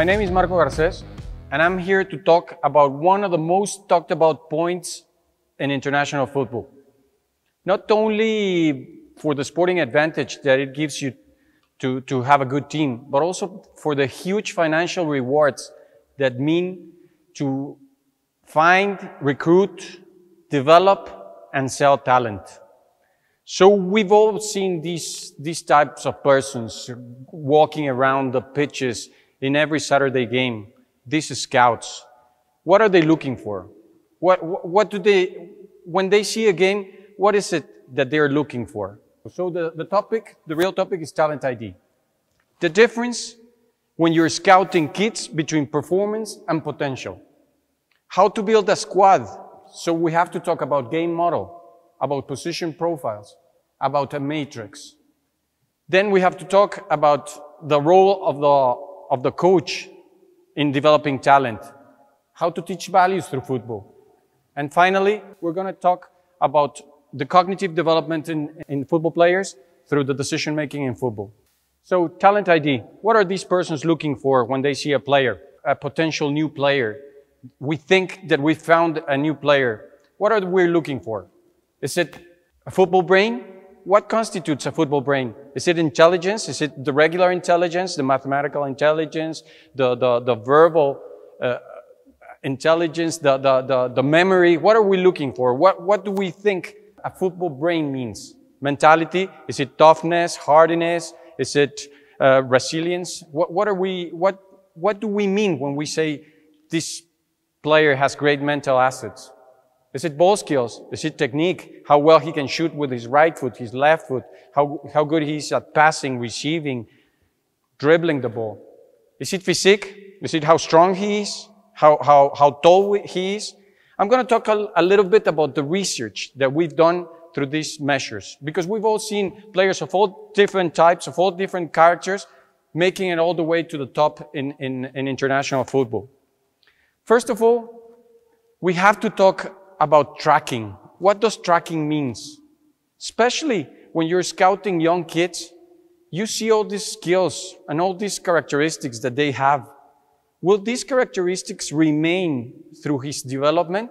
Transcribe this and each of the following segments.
My name is Marco Garces, and I'm here to talk about one of the most talked about points in international football. Not only for the sporting advantage that it gives you to, to have a good team, but also for the huge financial rewards that mean to find, recruit, develop, and sell talent. So we've all seen these, these types of persons walking around the pitches, in every Saturday game, these scouts, what are they looking for? What, what do they, when they see a game, what is it that they're looking for? So the, the topic, the real topic is talent ID. The difference when you're scouting kids between performance and potential. How to build a squad. So we have to talk about game model, about position profiles, about a matrix. Then we have to talk about the role of the of the coach in developing talent, how to teach values through football. And finally, we're going to talk about the cognitive development in, in football players through the decision making in football. So talent ID, what are these persons looking for when they see a player, a potential new player? We think that we found a new player. What are we looking for? Is it a football brain? what constitutes a football brain? Is it intelligence? Is it the regular intelligence, the mathematical intelligence, the, the, the verbal uh, intelligence, the, the, the, the memory? What are we looking for? What, what do we think a football brain means? Mentality? Is it toughness, hardiness? Is it uh, resilience? What, what are we, what, what do we mean when we say this player has great mental assets? Is it ball skills? Is it technique? How well he can shoot with his right foot, his left foot? How, how good he is at passing, receiving, dribbling the ball? Is it physique? Is it how strong he is? How, how, how tall he is? I'm going to talk a, a little bit about the research that we've done through these measures because we've all seen players of all different types, of all different characters, making it all the way to the top in, in, in international football. First of all, we have to talk about tracking. What does tracking means? Especially when you're scouting young kids, you see all these skills and all these characteristics that they have. Will these characteristics remain through his development?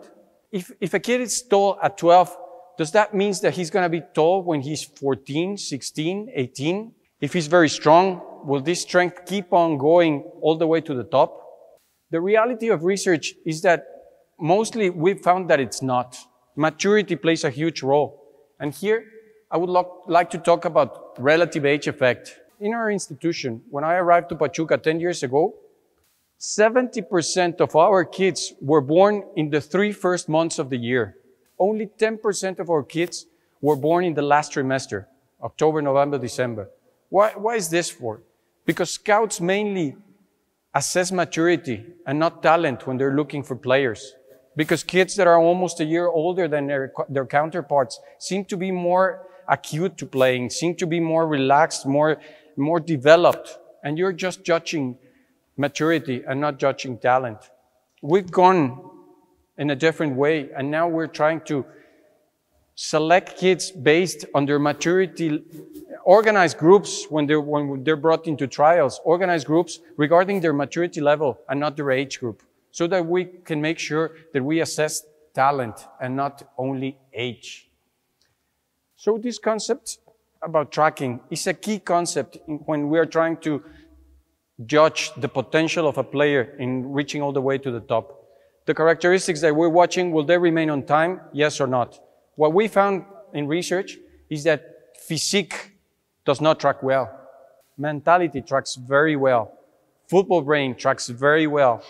If, if a kid is tall at 12, does that mean that he's going to be tall when he's 14, 16, 18? If he's very strong, will this strength keep on going all the way to the top? The reality of research is that mostly we found that it's not. Maturity plays a huge role. And here, I would like to talk about relative age effect. In our institution, when I arrived to Pachuca 10 years ago, 70% of our kids were born in the three first months of the year. Only 10% of our kids were born in the last trimester, October, November, December. Why, why is this for? Because scouts mainly assess maturity and not talent when they're looking for players because kids that are almost a year older than their, their counterparts seem to be more acute to playing, seem to be more relaxed, more, more developed. And you're just judging maturity and not judging talent. We've gone in a different way. And now we're trying to select kids based on their maturity, organize groups when they're, when they're brought into trials, organize groups regarding their maturity level and not their age group so that we can make sure that we assess talent and not only age. So this concept about tracking is a key concept when we are trying to judge the potential of a player in reaching all the way to the top. The characteristics that we're watching, will they remain on time? Yes or not? What we found in research is that physique does not track well. Mentality tracks very well. Football brain tracks very well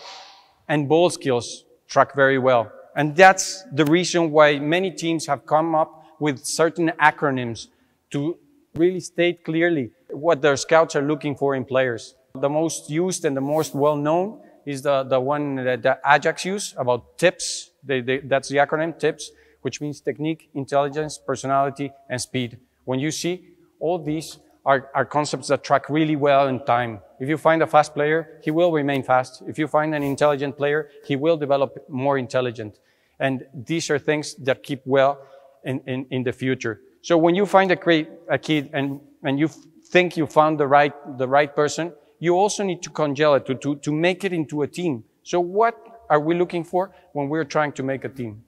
and ball skills track very well. And that's the reason why many teams have come up with certain acronyms to really state clearly what their scouts are looking for in players. The most used and the most well known is the, the one that the Ajax use about TIPS. They, they, that's the acronym TIPS, which means technique, intelligence, personality, and speed. When you see all these are, are concepts that track really well in time. If you find a fast player, he will remain fast. If you find an intelligent player, he will develop more intelligent. And these are things that keep well in, in, in the future. So when you find a, great, a kid and, and you think you found the right, the right person, you also need to congeal it to, to, to make it into a team. So what are we looking for when we're trying to make a team?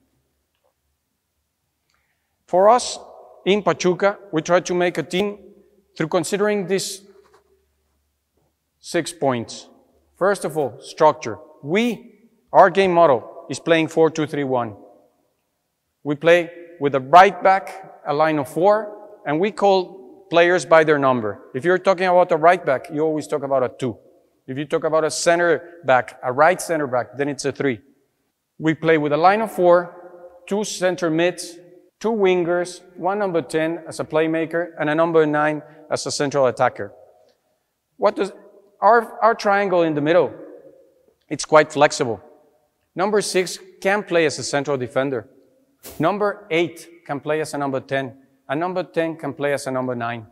For us in Pachuca, we try to make a team through considering these six points. First of all, structure. We, our game model is playing 4-2-3-1. We play with a right back, a line of four, and we call players by their number. If you're talking about a right back, you always talk about a two. If you talk about a center back, a right center back, then it's a three. We play with a line of four, two center mids, two wingers, one number 10 as a playmaker, and a number nine as a central attacker. What does our, our triangle in the middle? It's quite flexible. Number six can play as a central defender. Number eight can play as a number 10. A number 10 can play as a number nine.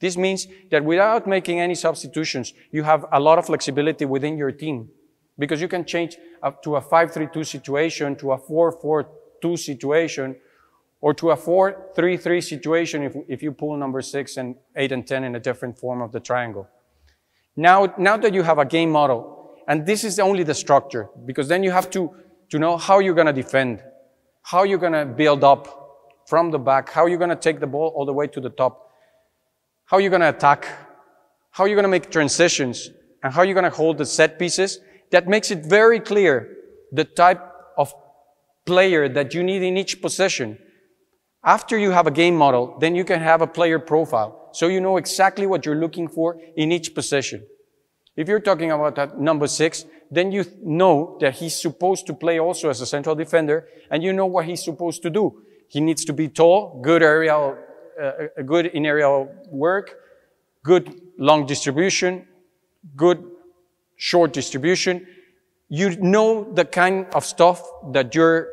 This means that without making any substitutions, you have a lot of flexibility within your team because you can change up to a 5-3-2 situation, to a 4-4-2 situation, or to a 4-3-3 situation if, if you pull number 6 and 8 and 10 in a different form of the triangle. Now, now that you have a game model, and this is only the structure, because then you have to, to know how you're going to defend, how you're going to build up from the back, how you're going to take the ball all the way to the top, how you're going to attack, how you're going to make transitions, and how you're going to hold the set pieces. That makes it very clear the type of player that you need in each position. After you have a game model, then you can have a player profile. So you know exactly what you're looking for in each position. If you're talking about that number six, then you know that he's supposed to play also as a central defender and you know what he's supposed to do. He needs to be tall, good aerial, uh, good in aerial work, good long distribution, good short distribution. You know the kind of stuff that you're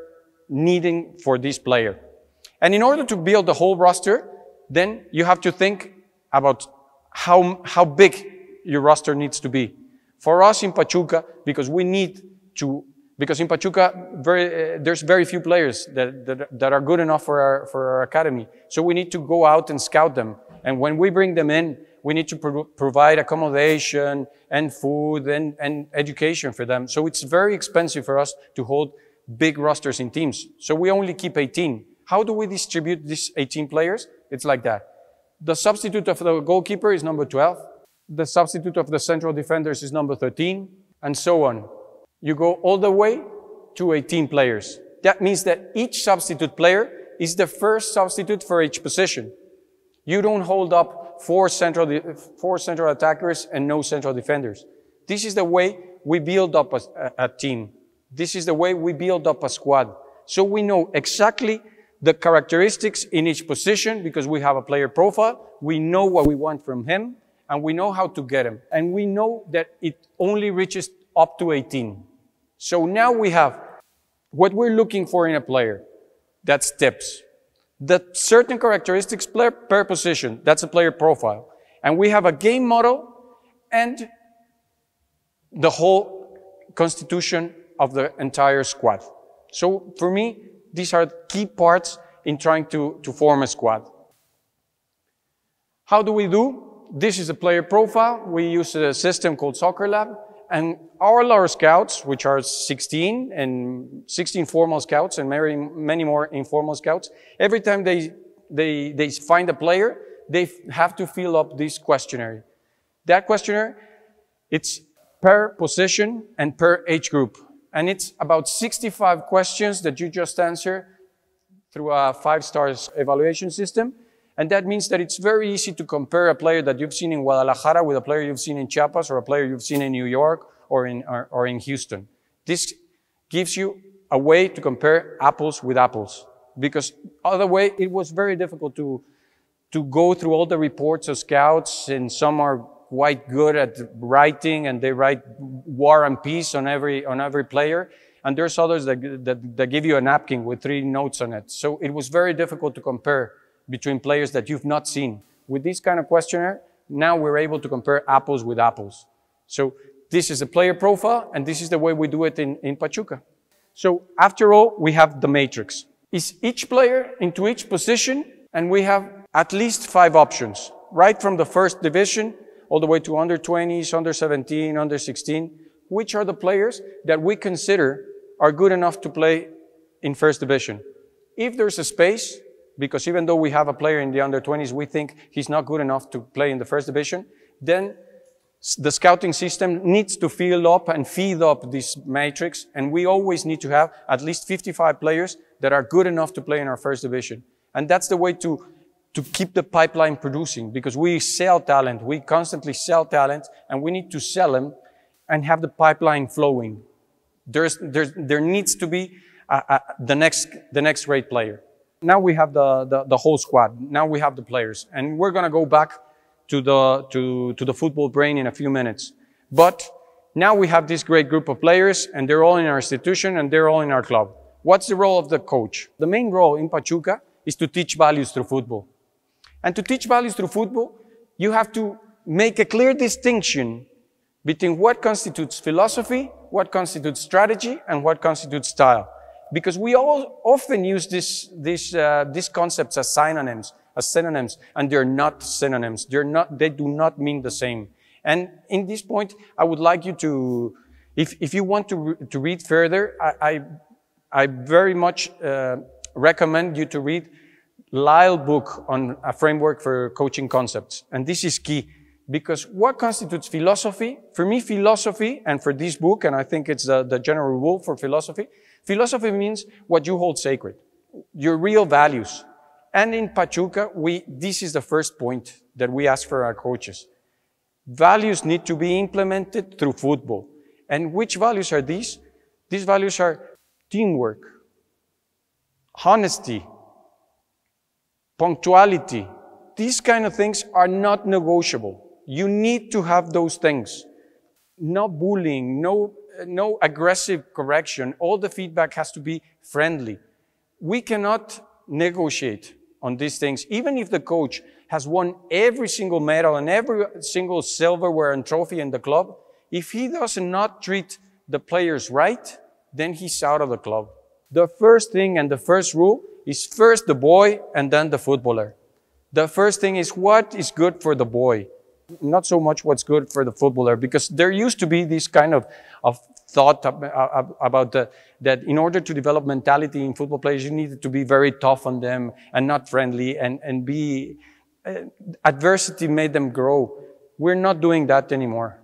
needing for this player. And in order to build the whole roster, then you have to think about how, how big your roster needs to be. For us in Pachuca, because we need to, because in Pachuca, very, uh, there's very few players that, that, that, are good enough for our, for our academy. So we need to go out and scout them. And when we bring them in, we need to pro provide accommodation and food and, and education for them. So it's very expensive for us to hold big rosters in teams. So we only keep 18 how do we distribute these 18 players? It's like that. The substitute of the goalkeeper is number 12. The substitute of the central defenders is number 13 and so on. You go all the way to 18 players. That means that each substitute player is the first substitute for each position. You don't hold up four central, four central attackers and no central defenders. This is the way we build up a, a, a team. This is the way we build up a squad. So we know exactly the characteristics in each position because we have a player profile. We know what we want from him and we know how to get him. And we know that it only reaches up to 18. So now we have what we're looking for in a player. That's tips. The certain characteristics player, per position. That's a player profile. And we have a game model and the whole constitution of the entire squad. So for me, these are key parts in trying to, to form a squad. How do we do? This is a player profile. We use a system called Soccer Lab. And all our scouts, which are 16 and 16 formal scouts and many, many more informal scouts, every time they, they, they find a player, they have to fill up this questionnaire. That questionnaire, it's per position and per age group and it's about 65 questions that you just answer through a five stars evaluation system. And that means that it's very easy to compare a player that you've seen in Guadalajara with a player you've seen in Chiapas or a player you've seen in New York or in, or, or in Houston. This gives you a way to compare apples with apples because other way it was very difficult to, to go through all the reports of scouts and some are quite good at writing and they write war and peace on every, on every player. And there's others that, that, that give you a napkin with three notes on it. So it was very difficult to compare between players that you've not seen. With this kind of questionnaire, now we're able to compare apples with apples. So this is a player profile and this is the way we do it in, in Pachuca. So after all, we have the matrix. Is each player into each position and we have at least five options, right from the first division all the way to under 20s, under 17, under 16, which are the players that we consider are good enough to play in first division. If there's a space, because even though we have a player in the under 20s, we think he's not good enough to play in the first division, then the scouting system needs to fill up and feed up this matrix. And we always need to have at least 55 players that are good enough to play in our first division. And that's the way to to keep the pipeline producing because we sell talent. We constantly sell talent and we need to sell them and have the pipeline flowing. There's, there's, there needs to be uh, uh, the next, the next great player. Now we have the, the, the, whole squad. Now we have the players and we're going to go back to the, to, to the football brain in a few minutes. But now we have this great group of players and they're all in our institution and they're all in our club. What's the role of the coach? The main role in Pachuca is to teach values through football. And to teach values through football, you have to make a clear distinction between what constitutes philosophy, what constitutes strategy, and what constitutes style. Because we all often use this, this, uh, these concepts as synonyms, as synonyms, and they're not synonyms. They're not, they do not mean the same. And in this point, I would like you to, if, if you want to, re to read further, I, I, I very much uh, recommend you to read Lyle book on a framework for coaching concepts. And this is key because what constitutes philosophy? For me, philosophy, and for this book, and I think it's the, the general rule for philosophy, philosophy means what you hold sacred, your real values. And in Pachuca, we, this is the first point that we ask for our coaches. Values need to be implemented through football. And which values are these? These values are teamwork, honesty, punctuality. These kind of things are not negotiable. You need to have those things. No bullying, no, no aggressive correction. All the feedback has to be friendly. We cannot negotiate on these things. Even if the coach has won every single medal and every single silverware and trophy in the club, if he does not treat the players right, then he's out of the club the first thing and the first rule is first the boy and then the footballer. The first thing is what is good for the boy, not so much what's good for the footballer, because there used to be this kind of, of thought about the, that in order to develop mentality in football players, you needed to be very tough on them and not friendly and, and be, uh, adversity made them grow. We're not doing that anymore.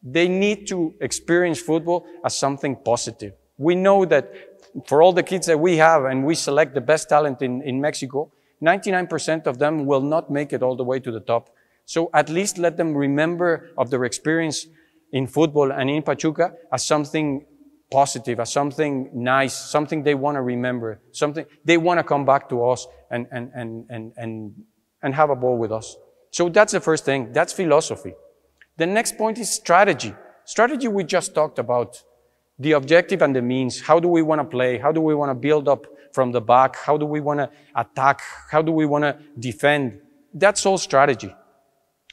They need to experience football as something positive. We know that for all the kids that we have and we select the best talent in, in Mexico, 99% of them will not make it all the way to the top. So at least let them remember of their experience in football and in Pachuca as something positive, as something nice, something they want to remember, something they want to come back to us and, and, and, and, and, and have a ball with us. So that's the first thing. That's philosophy. The next point is strategy. Strategy we just talked about the objective and the means. How do we want to play? How do we want to build up from the back? How do we want to attack? How do we want to defend? That's all strategy.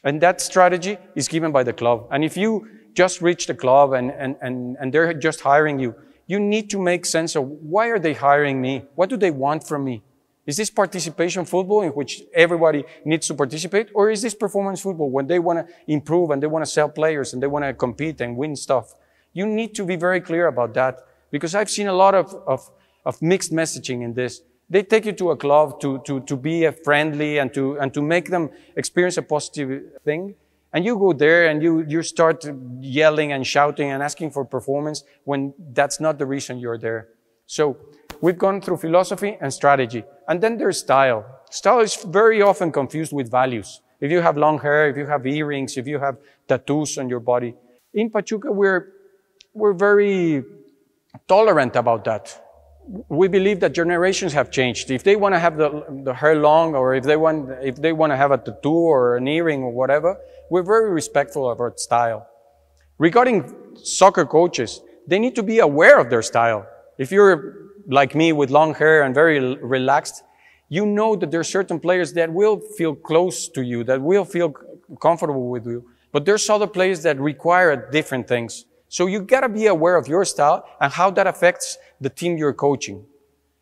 And that strategy is given by the club. And if you just reach the club and, and, and, and they're just hiring you, you need to make sense of why are they hiring me? What do they want from me? Is this participation football in which everybody needs to participate? Or is this performance football when they want to improve and they want to sell players and they want to compete and win stuff? You need to be very clear about that because I've seen a lot of, of, of mixed messaging in this. They take you to a club to, to, to be friendly and to, and to make them experience a positive thing. And you go there and you, you start yelling and shouting and asking for performance when that's not the reason you're there. So we've gone through philosophy and strategy. And then there's style. Style is very often confused with values. If you have long hair, if you have earrings, if you have tattoos on your body. In Pachuca, we're we're very tolerant about that. We believe that generations have changed. If they want to have the, the hair long or if they want, if they want to have a tattoo or an earring or whatever, we're very respectful of our style. Regarding soccer coaches, they need to be aware of their style. If you're like me with long hair and very relaxed, you know that there are certain players that will feel close to you, that will feel comfortable with you. But there's other players that require different things. So you gotta be aware of your style and how that affects the team you're coaching.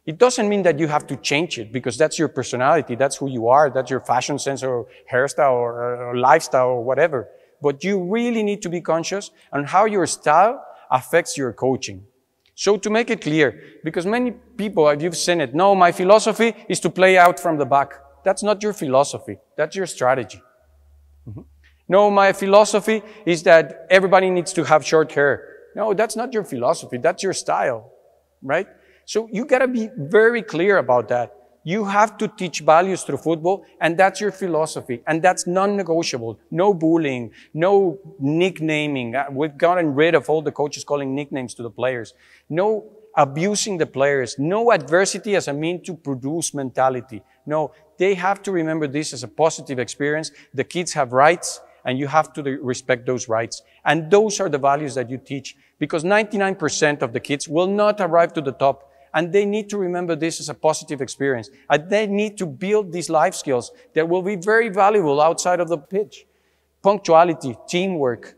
It doesn't mean that you have to change it because that's your personality. That's who you are. That's your fashion sense or hairstyle or, or lifestyle or whatever. But you really need to be conscious on how your style affects your coaching. So to make it clear, because many people, you've seen it, no, my philosophy is to play out from the back. That's not your philosophy. That's your strategy. Mm -hmm. No, my philosophy is that everybody needs to have short hair. No, that's not your philosophy. That's your style, right? So you gotta be very clear about that. You have to teach values through football, and that's your philosophy, and that's non-negotiable. No bullying, no nicknaming. Uh, we've gotten rid of all the coaches calling nicknames to the players. No abusing the players. No adversity as a mean to produce mentality. No, they have to remember this as a positive experience. The kids have rights and you have to respect those rights. And those are the values that you teach because 99% of the kids will not arrive to the top and they need to remember this as a positive experience. And they need to build these life skills that will be very valuable outside of the pitch. Punctuality, teamwork,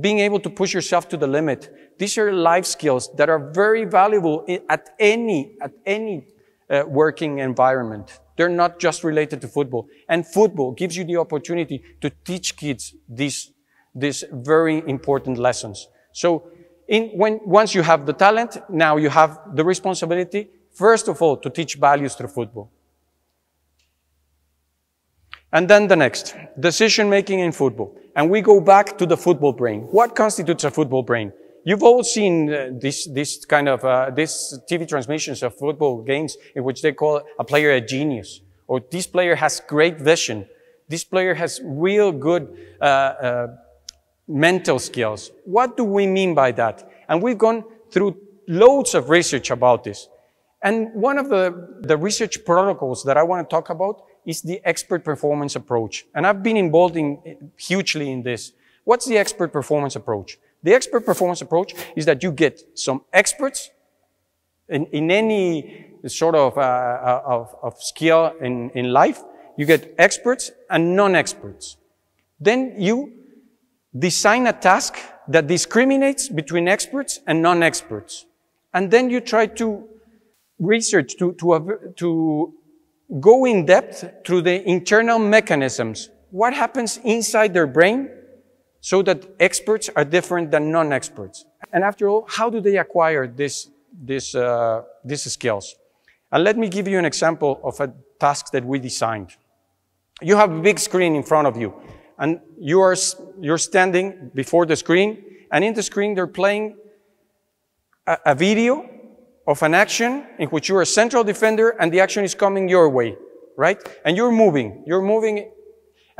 being able to push yourself to the limit. These are life skills that are very valuable at any, at any uh, working environment. They're not just related to football. And football gives you the opportunity to teach kids these, these very important lessons. So in, when, once you have the talent, now you have the responsibility, first of all, to teach values through football. And then the next, decision making in football. And we go back to the football brain. What constitutes a football brain? You've all seen uh, this, this kind of, uh, this TV transmissions of football games in which they call a player a genius, or oh, this player has great vision. This player has real good uh, uh, mental skills. What do we mean by that? And we've gone through loads of research about this. And one of the, the research protocols that I want to talk about is the expert performance approach. And I've been involved in, hugely in this. What's the expert performance approach? The expert performance approach is that you get some experts in, in any sort of, uh, uh, of, of skill in, in life. You get experts and non-experts. Then you design a task that discriminates between experts and non-experts. And then you try to research, to, to, to go in depth through the internal mechanisms. What happens inside their brain so that experts are different than non-experts. And after all, how do they acquire this, this, uh, these skills? And let me give you an example of a task that we designed. You have a big screen in front of you, and you are, you're standing before the screen, and in the screen they're playing a, a video of an action in which you're a central defender and the action is coming your way, right? And you're moving. You're moving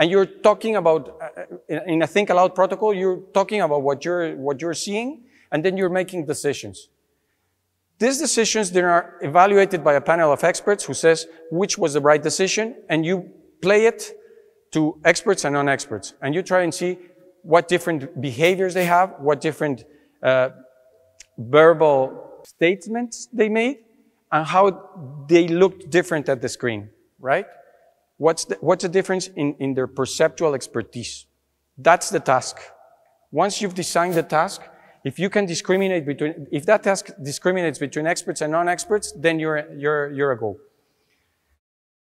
and you're talking about, uh, uh, in a think aloud protocol, you're talking about what you're, what you're seeing, and then you're making decisions. These decisions then are evaluated by a panel of experts who says which was the right decision, and you play it to experts and non-experts, and you try and see what different behaviors they have, what different uh, verbal statements they made, and how they looked different at the screen, right? What's the, what's the difference in, in their perceptual expertise? That's the task. Once you've designed the task, if you can discriminate between, if that task discriminates between experts and non-experts, then you're, you're, you're a goal.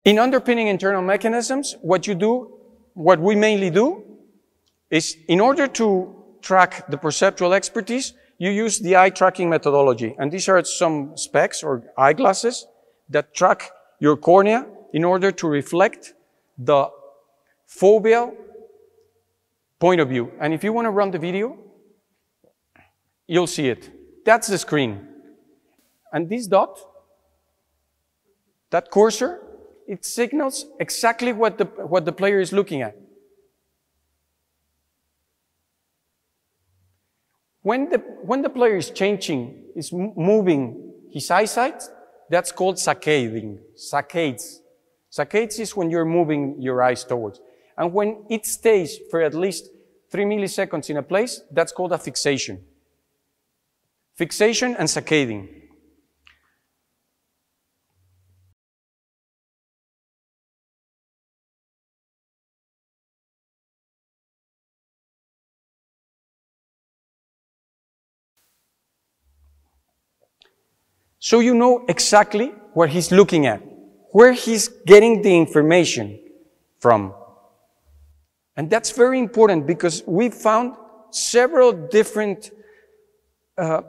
In underpinning internal mechanisms, what you do, what we mainly do is in order to track the perceptual expertise, you use the eye tracking methodology. And these are some specs or eyeglasses that track your cornea in order to reflect the phobia point of view. And if you want to run the video, you'll see it. That's the screen. And this dot, that cursor, it signals exactly what the, what the player is looking at. When the, when the player is changing, is moving his eyesight, that's called saccading, saccades. Saccades is when you're moving your eyes towards. And when it stays for at least three milliseconds in a place, that's called a fixation. Fixation and saccading. So you know exactly what he's looking at where he's getting the information from. And that's very important because we found several different uh,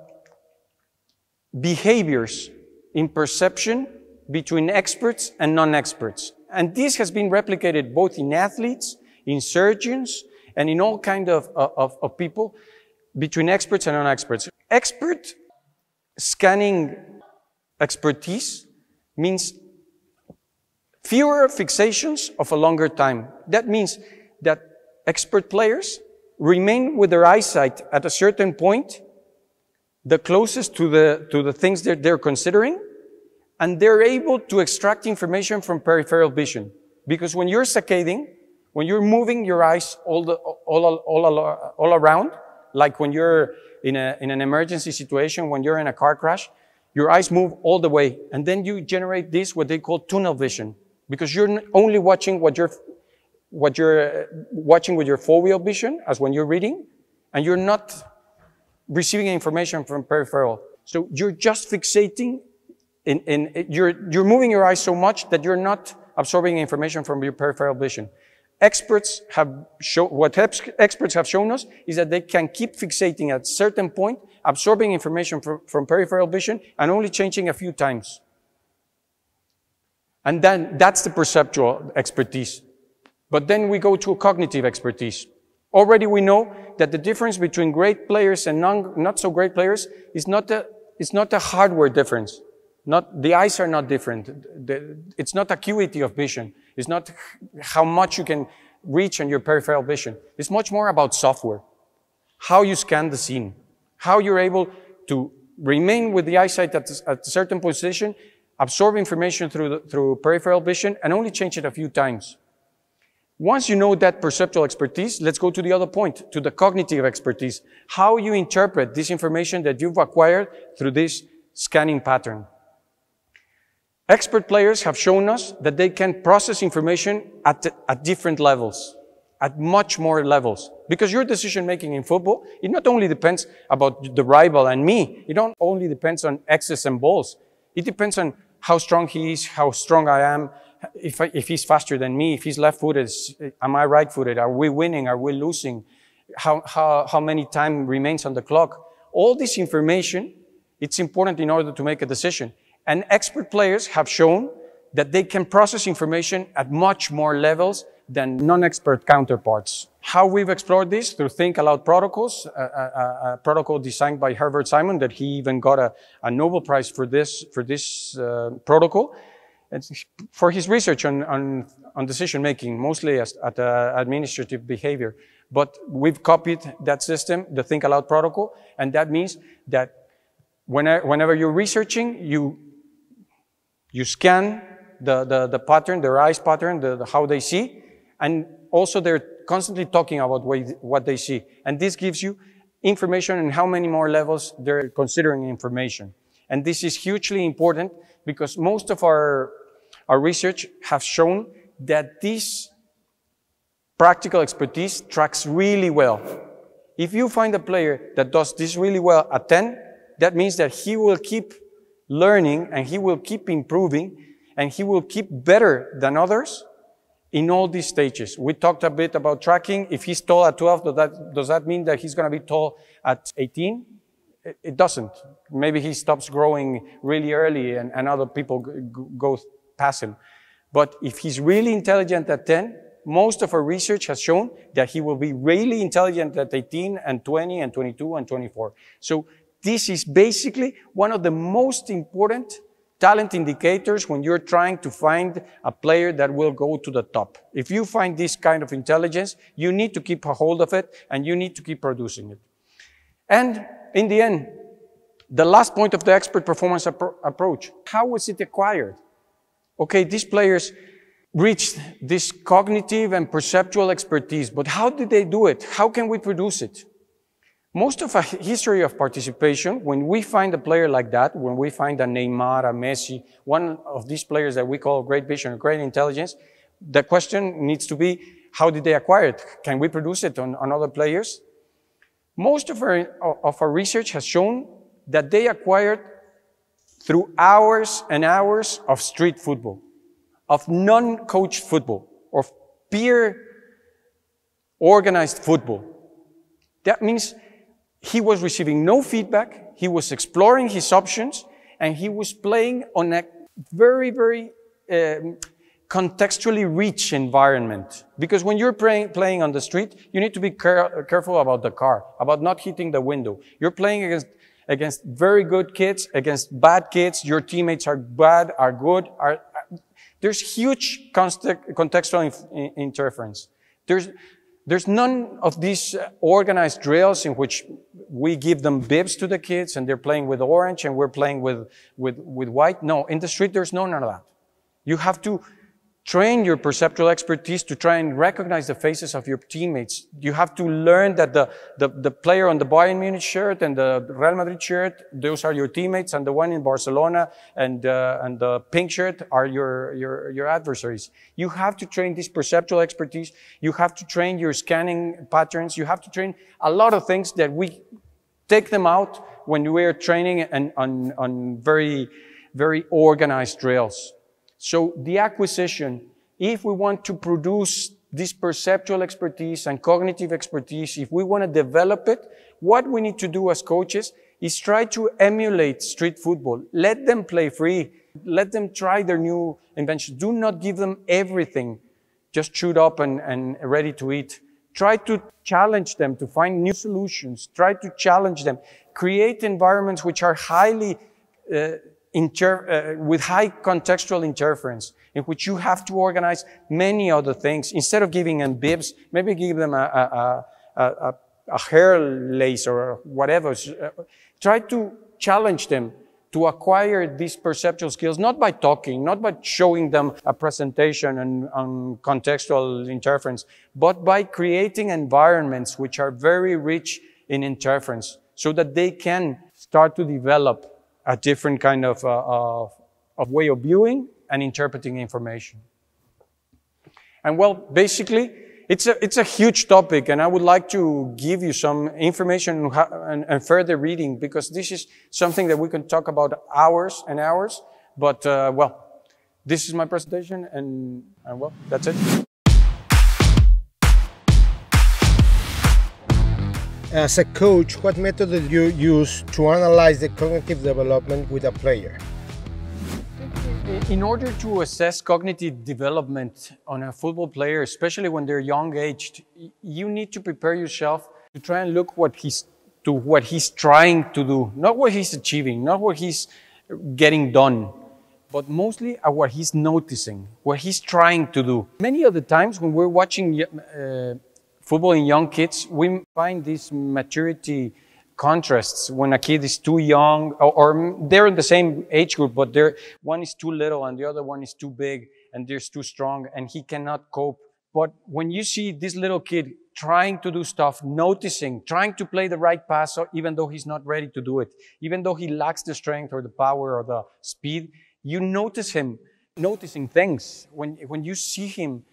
behaviors in perception between experts and non-experts. And this has been replicated both in athletes, in surgeons, and in all kind of, uh, of, of people between experts and non-experts. Expert scanning expertise means Fewer fixations of a longer time. That means that expert players remain with their eyesight at a certain point, the closest to the, to the things that they're considering, and they're able to extract information from peripheral vision. Because when you're saccading, when you're moving your eyes all, the, all, all, all, all around, like when you're in, a, in an emergency situation, when you're in a car crash, your eyes move all the way. And then you generate this, what they call tunnel vision because you're only watching what you're, what you're uh, watching with your foveal vision as when you're reading, and you're not receiving information from peripheral. So you're just fixating in, in, you're, you're moving your eyes so much that you're not absorbing information from your peripheral vision. Experts have show, what experts have shown us is that they can keep fixating at certain point, absorbing information from, from peripheral vision and only changing a few times. And then that's the perceptual expertise. But then we go to a cognitive expertise. Already we know that the difference between great players and non, not so great players is not the, it's not a hardware difference. Not, the eyes are not different. The, it's not acuity of vision. It's not how much you can reach on your peripheral vision. It's much more about software. How you scan the scene. How you're able to remain with the eyesight at a certain position absorb information through, the, through peripheral vision, and only change it a few times. Once you know that perceptual expertise, let's go to the other point, to the cognitive expertise. How you interpret this information that you've acquired through this scanning pattern. Expert players have shown us that they can process information at, at different levels, at much more levels. Because your decision making in football, it not only depends about the rival and me. It not only depends on x's and balls. It depends on how strong he is, how strong I am, if, I, if he's faster than me, if he's left footed, am I right footed? Are we winning? Are we losing? How, how, how many time remains on the clock? All this information, it's important in order to make a decision. And expert players have shown that they can process information at much more levels than non-expert counterparts. How we've explored this through Think Aloud protocols, a, a, a protocol designed by Herbert Simon that he even got a, a Nobel Prize for this, for this uh, protocol. for his research on, on, on decision making, mostly as, at uh, administrative behavior. But we've copied that system, the Think Aloud protocol, and that means that whenever, whenever you're researching, you, you scan the, the, the pattern, the eyes pattern, the, the, how they see, and also they're constantly talking about what they see. And this gives you information and how many more levels they're considering information. And this is hugely important because most of our, our research have shown that this practical expertise tracks really well. If you find a player that does this really well at 10, that means that he will keep learning and he will keep improving and he will keep better than others in all these stages. We talked a bit about tracking. If he's tall at 12, does that, does that mean that he's going to be tall at 18? It, doesn't. Maybe he stops growing really early and, and other people go past him. But if he's really intelligent at 10, most of our research has shown that he will be really intelligent at 18 and 20 and 22 and 24. So this is basically one of the most important talent indicators when you're trying to find a player that will go to the top. If you find this kind of intelligence, you need to keep a hold of it and you need to keep producing it. And in the end, the last point of the expert performance appro approach, how was it acquired? Okay, these players reached this cognitive and perceptual expertise, but how did they do it? How can we produce it? Most of a history of participation, when we find a player like that, when we find a Neymar, a Messi, one of these players that we call great vision, great intelligence, the question needs to be, how did they acquire it? Can we produce it on, on other players? Most of our, of our research has shown that they acquired through hours and hours of street football, of non-coached football, of peer organized football. That means he was receiving no feedback. He was exploring his options and he was playing on a very, very um, contextually rich environment. Because when you're play playing on the street, you need to be care careful about the car, about not hitting the window. You're playing against, against very good kids, against bad kids. Your teammates are bad, are good, are, are there's huge contextual interference. There's, there's none of these uh, organized drills in which we give them bibs to the kids and they're playing with orange and we're playing with, with, with white. No, in the street, there's none of that. You have to Train your perceptual expertise to try and recognize the faces of your teammates. You have to learn that the, the, the player on the Bayern Munich shirt and the Real Madrid shirt, those are your teammates, and the one in Barcelona and, uh, and the pink shirt are your, your, your adversaries. You have to train this perceptual expertise. You have to train your scanning patterns. You have to train a lot of things that we take them out when we are training and on, on very, very organized drills. So the acquisition, if we want to produce this perceptual expertise and cognitive expertise, if we want to develop it, what we need to do as coaches is try to emulate street football. Let them play free. Let them try their new inventions. Do not give them everything just chewed up and, and ready to eat. Try to challenge them to find new solutions. Try to challenge them. Create environments which are highly uh, inter- uh, with high contextual interference in which you have to organize many other things. Instead of giving them bibs, maybe give them a, a, a, a, a hair lace or whatever. Uh, try to challenge them to acquire these perceptual skills, not by talking, not by showing them a presentation and on contextual interference, but by creating environments which are very rich in interference so that they can start to develop a different kind of, uh, of, of way of viewing and interpreting information. And well, basically, it's a, it's a huge topic and I would like to give you some information and, and further reading because this is something that we can talk about hours and hours. But, uh, well, this is my presentation and, and well, that's it. As a coach, what method do you use to analyze the cognitive development with a player? In order to assess cognitive development on a football player, especially when they're young aged, you need to prepare yourself to try and look what he's to what he's trying to do, not what he's achieving, not what he's getting done, but mostly at what he's noticing, what he's trying to do. Many of the times when we're watching uh, football in young kids, we find these maturity contrasts when a kid is too young or, or, they're in the same age group, but they're, one is too little and the other one is too big and they're too strong and he cannot cope. But when you see this little kid trying to do stuff, noticing, trying to play the right pass, even though he's not ready to do it, even though he lacks the strength or the power or the speed, you notice him noticing things. When, when you see him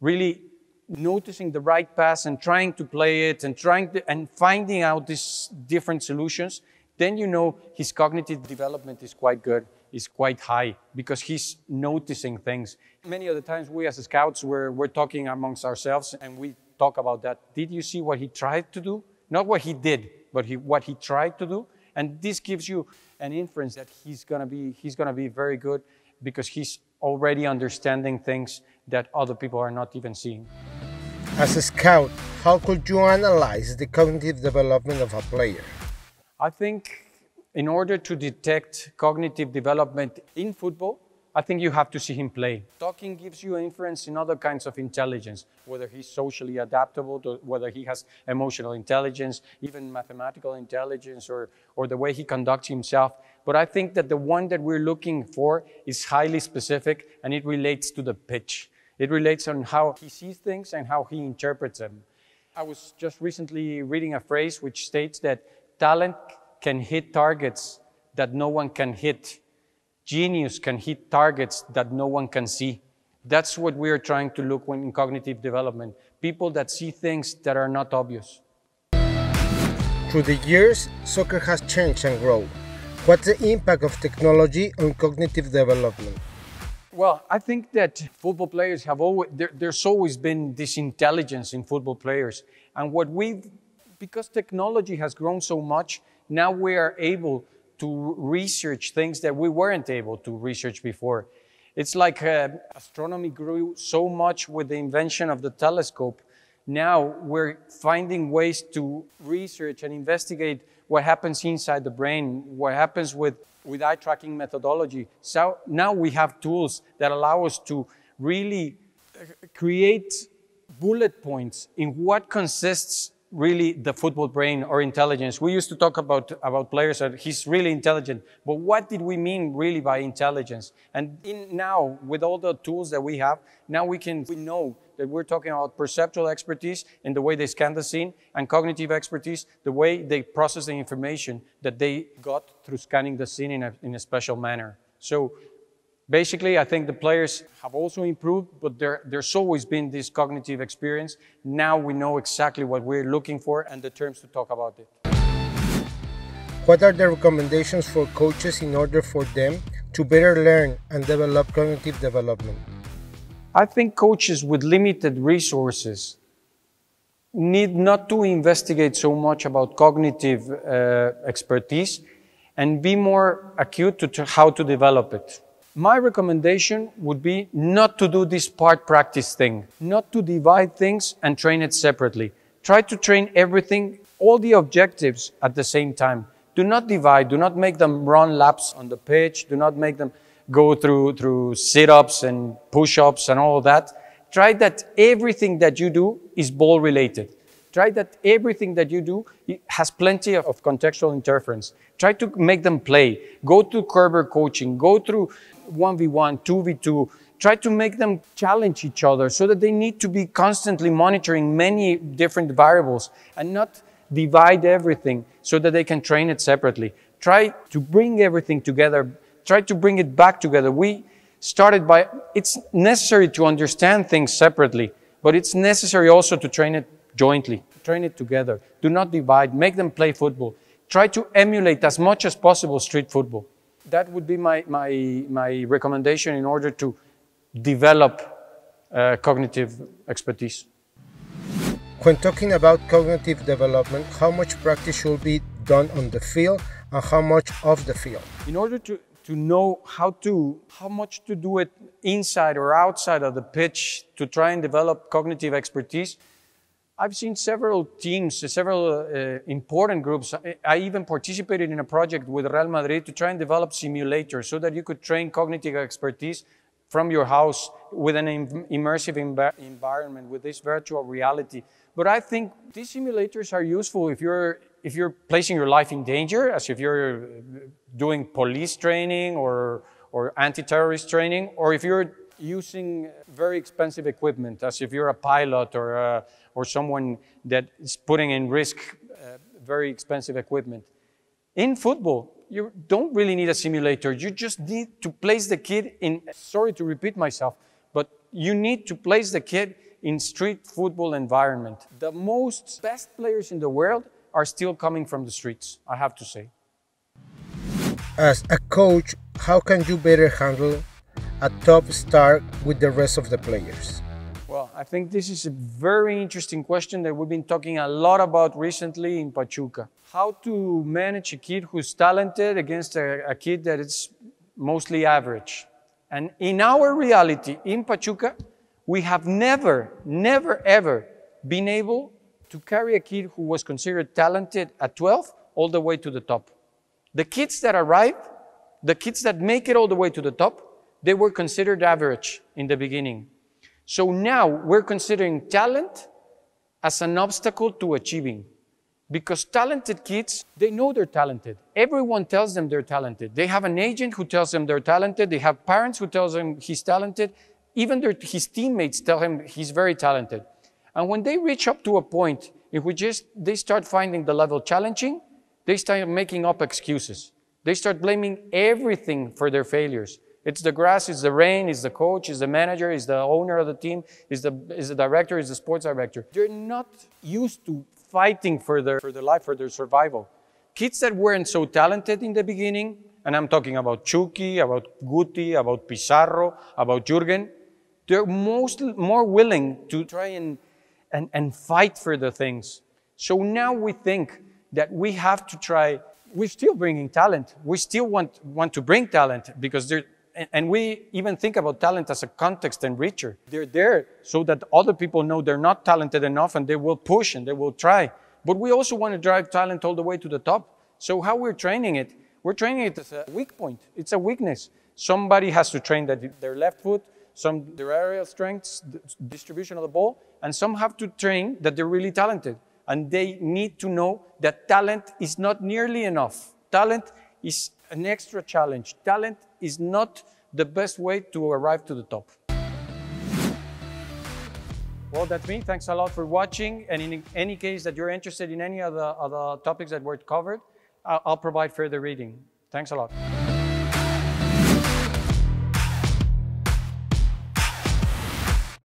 really noticing the right pass and trying to play it and trying to, and finding out these different solutions, then you know his cognitive development is quite good, is quite high because he's noticing things. Many of the times we as scouts, we're, we're talking amongst ourselves and we talk about that. Did you see what he tried to do? Not what he did, but he, what he tried to do. And this gives you an inference that he's gonna be, he's gonna be very good because he's already understanding things that other people are not even seeing. As a scout, how could you analyze the cognitive development of a player? I think in order to detect cognitive development in football, I think you have to see him play. Talking gives you inference in other kinds of intelligence, whether he's socially adaptable, to, whether he has emotional intelligence, even mathematical intelligence, or, or the way he conducts himself. But I think that the one that we're looking for is highly specific and it relates to the pitch. It relates on how he sees things and how he interprets them. I was just recently reading a phrase which states that talent can hit targets that no one can hit. Genius can hit targets that no one can see. That's what we are trying to look when in cognitive development. People that see things that are not obvious. Through the years, soccer has changed and grown. What's the impact of technology on cognitive development? Well, I think that football players have always, there, there's always been this intelligence in football players. And what we've, because technology has grown so much, now we are able to research things that we weren't able to research before. It's like uh, astronomy grew so much with the invention of the telescope. Now we're finding ways to research and investigate what happens inside the brain, what happens with, with eye tracking methodology. So now we have tools that allow us to really uh, create bullet points in what consists really the football brain or intelligence. We used to talk about, about players that he's really intelligent, but what did we mean really by intelligence? And in now, with all the tools that we have, now we can, we know that we're talking about perceptual expertise in the way they scan the scene and cognitive expertise, the way they process the information that they got through scanning the scene in a, in a special manner. So basically, I think the players have also improved, but there, there's always been this cognitive experience. Now we know exactly what we're looking for and the terms to talk about it. What are the recommendations for coaches in order for them to better learn and develop cognitive development? I think coaches with limited resources need not to investigate so much about cognitive uh, expertise and be more acute to how to develop it. My recommendation would be not to do this part practice thing, not to divide things and train it separately. Try to train everything, all the objectives at the same time. Do not divide, do not make them run laps on the pitch, do not make them go through, through sit-ups and push-ups and all that. Try that everything that you do is ball related. Try that everything that you do has plenty of, of contextual interference. Try to make them play. Go to Kerber coaching. Go through 1v1, 2v2. Try to make them challenge each other so that they need to be constantly monitoring many different variables and not divide everything so that they can train it separately. Try to bring everything together try to bring it back together. We started by, it's necessary to understand things separately, but it's necessary also to train it jointly, train it together. Do not divide, make them play football. Try to emulate as much as possible street football. That would be my, my, my recommendation in order to develop uh, cognitive expertise. When talking about cognitive development, how much practice should be done on the field and how much off the field? In order to, to know how to, how much to do it inside or outside of the pitch to try and develop cognitive expertise. I've seen several teams, several uh, important groups. I even participated in a project with Real Madrid to try and develop simulators so that you could train cognitive expertise from your house with an immersive environment, with this virtual reality. But I think these simulators are useful if you're, if you're placing your life in danger, as if you're uh, doing police training or, or anti-terrorist training, or if you're using very expensive equipment, as if you're a pilot or, uh, or someone that is putting in risk uh, very expensive equipment. In football, you don't really need a simulator. You just need to place the kid in, sorry to repeat myself, but you need to place the kid in street football environment. The most best players in the world are still coming from the streets, I have to say. As a coach, how can you better handle a top star with the rest of the players? Well, I think this is a very interesting question that we've been talking a lot about recently in Pachuca. How to manage a kid who's talented against a, a kid that is mostly average. And in our reality in Pachuca, we have never, never, ever been able to carry a kid who was considered talented at 12 all the way to the top. The kids that arrive, the kids that make it all the way to the top, they were considered average in the beginning. So now we're considering talent as an obstacle to achieving. Because talented kids, they know they're talented. Everyone tells them they're talented. They have an agent who tells them they're talented. They have parents who tells them he's talented. Even their, his teammates tell him he's very talented. And when they reach up to a point in which just, they start finding the level challenging, they start making up excuses. They start blaming everything for their failures. It's the grass, it's the rain, it's the coach, it's the manager, it's the owner of the team, it's the, it's the director, it's the sports director. They're not used to fighting for their, for their life, for their survival. Kids that weren't so talented in the beginning, and I'm talking about Chucky, about Guti, about Pizarro, about Jurgen, they're most, more willing to try and, and, and fight for the things. So now we think that we have to try. We're still bringing talent. We still want, want to bring talent because there, and we even think about talent as a context enricher. They're there so that other people know they're not talented enough and they will push and they will try. But we also want to drive talent all the way to the top. So how we're training it, we're training it as a weak point. It's a weakness. Somebody has to train that their left foot, some their aerial strengths, distribution of the ball, and some have to train that they're really talented and they need to know that talent is not nearly enough. Talent is an extra challenge. Talent is not the best way to arrive to the top. Well, that's me. Thanks a lot for watching. And in any case that you're interested in any of the, of the topics that were covered, I'll, I'll provide further reading. Thanks a lot.